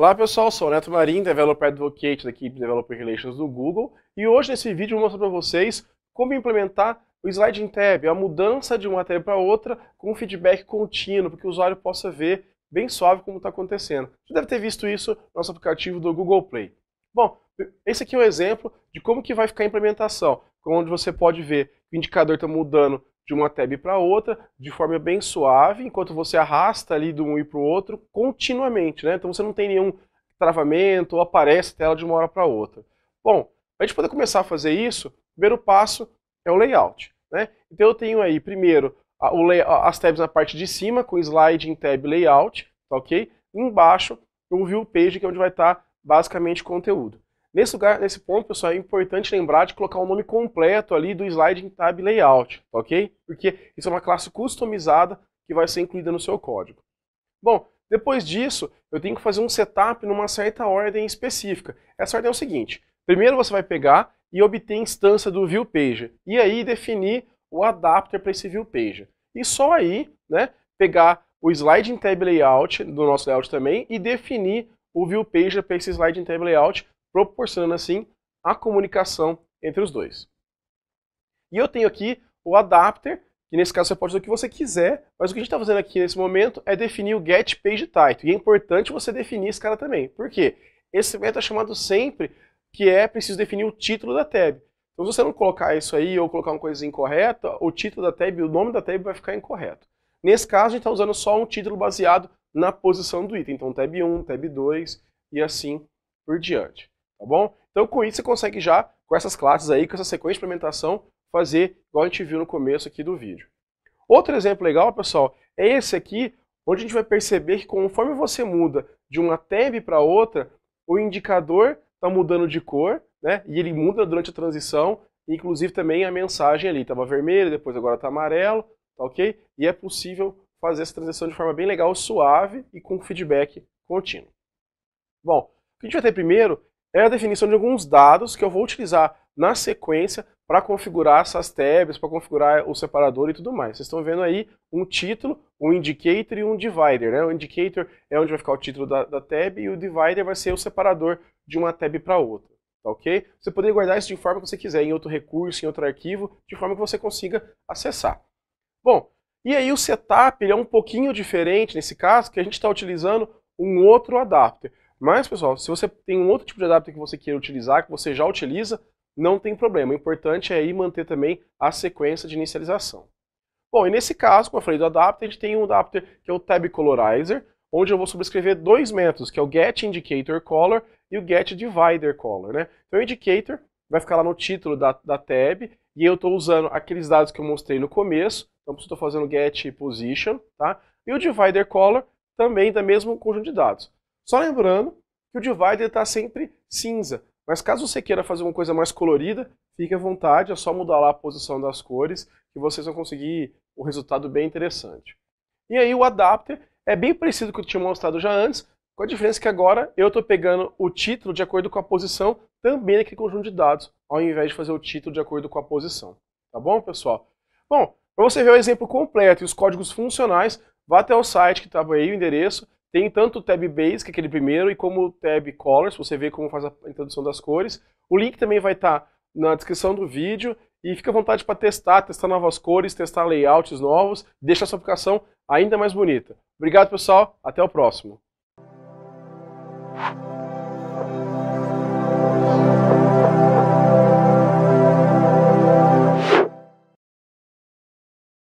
Olá pessoal, sou o Neto Marim, Developer Advocate da equipe Developer Relations do Google e hoje nesse vídeo eu vou mostrar para vocês como implementar o Sliding Tab, a mudança de uma tab para outra com um feedback contínuo, para que o usuário possa ver bem suave como está acontecendo. Você deve ter visto isso no nosso aplicativo do Google Play. Bom, esse aqui é um exemplo de como que vai ficar a implementação, onde você pode ver que o indicador está mudando de uma tab para outra, de forma bem suave, enquanto você arrasta ali de um e para o outro continuamente, né? Então você não tem nenhum travamento ou aparece tela de uma hora para outra. Bom, para a gente poder começar a fazer isso, o primeiro passo é o layout, né? Então eu tenho aí primeiro a, lay, as tabs na parte de cima com slide em tab layout, tá ok? E embaixo o view page que é onde vai estar tá basicamente conteúdo. Nesse lugar, nesse ponto, pessoal, é importante lembrar de colocar o nome completo ali do Slide Tab Layout, tá ok? Porque isso é uma classe customizada que vai ser incluída no seu código. Bom, depois disso, eu tenho que fazer um setup numa certa ordem específica. Essa ordem é o seguinte: primeiro você vai pegar e obter a instância do View Pager e aí definir o adapter para esse View Pager E só aí, né, pegar o Slide Tab Layout do nosso layout também e definir o View Pager para esse Slide Tab Layout proporcionando assim a comunicação entre os dois. E eu tenho aqui o adapter, que nesse caso você pode usar o que você quiser, mas o que a gente está fazendo aqui nesse momento é definir o get page title. E é importante você definir esse cara também. Por quê? Esse método é chamado sempre que é preciso definir o título da tab. Então se você não colocar isso aí ou colocar uma coisa incorreta, o título da tab, o nome da tab vai ficar incorreto. Nesse caso a gente está usando só um título baseado na posição do item. Então tab 1, tab 2 e assim por diante tá bom? Então com isso você consegue já, com essas classes aí, com essa sequência de implementação, fazer igual a gente viu no começo aqui do vídeo. Outro exemplo legal, pessoal, é esse aqui, onde a gente vai perceber que conforme você muda de uma tab para outra, o indicador está mudando de cor, né? E ele muda durante a transição, inclusive também a mensagem ali. Estava vermelho, depois agora está amarelo, tá ok? E é possível fazer essa transição de forma bem legal, suave e com feedback contínuo. Bom, o que a gente vai ter primeiro é a definição de alguns dados que eu vou utilizar na sequência para configurar essas tabs, para configurar o separador e tudo mais. Vocês estão vendo aí um título, um indicator e um divider. Né? O indicator é onde vai ficar o título da, da tab e o divider vai ser o separador de uma tab para outra. Tá ok? Você poderia guardar isso de forma que você quiser, em outro recurso, em outro arquivo, de forma que você consiga acessar. Bom, e aí o setup é um pouquinho diferente nesse caso, que a gente está utilizando um outro adapter. Mas, pessoal, se você tem um outro tipo de adapter que você queira utilizar, que você já utiliza, não tem problema. O importante é aí manter também a sequência de inicialização. Bom, e nesse caso, como eu falei do adapter, a gente tem um adapter que é o tab colorizer, onde eu vou subscrever dois métodos, que é o get indicator color e o get divider color, né? Então o indicator vai ficar lá no título da, da tab e eu estou usando aqueles dados que eu mostrei no começo, então estou fazendo get position, tá? E o divider color também da mesmo conjunto de dados. Só lembrando que o divider está sempre cinza, mas caso você queira fazer uma coisa mais colorida, fique à vontade, é só mudar lá a posição das cores que vocês vão conseguir um resultado bem interessante. E aí o adapter é bem parecido com o que eu tinha mostrado já antes, com a diferença que agora eu estou pegando o título de acordo com a posição também daquele conjunto de dados, ao invés de fazer o título de acordo com a posição. Tá bom, pessoal? Bom, para você ver o exemplo completo e os códigos funcionais, vá até o site que estava tá aí, o endereço, tem tanto o tab base, que é aquele primeiro, e como o tab colors, você vê como faz a introdução das cores. O link também vai estar tá na descrição do vídeo e fica à vontade para testar, testar novas cores, testar layouts novos, deixar sua aplicação ainda mais bonita. Obrigado, pessoal, até o próximo.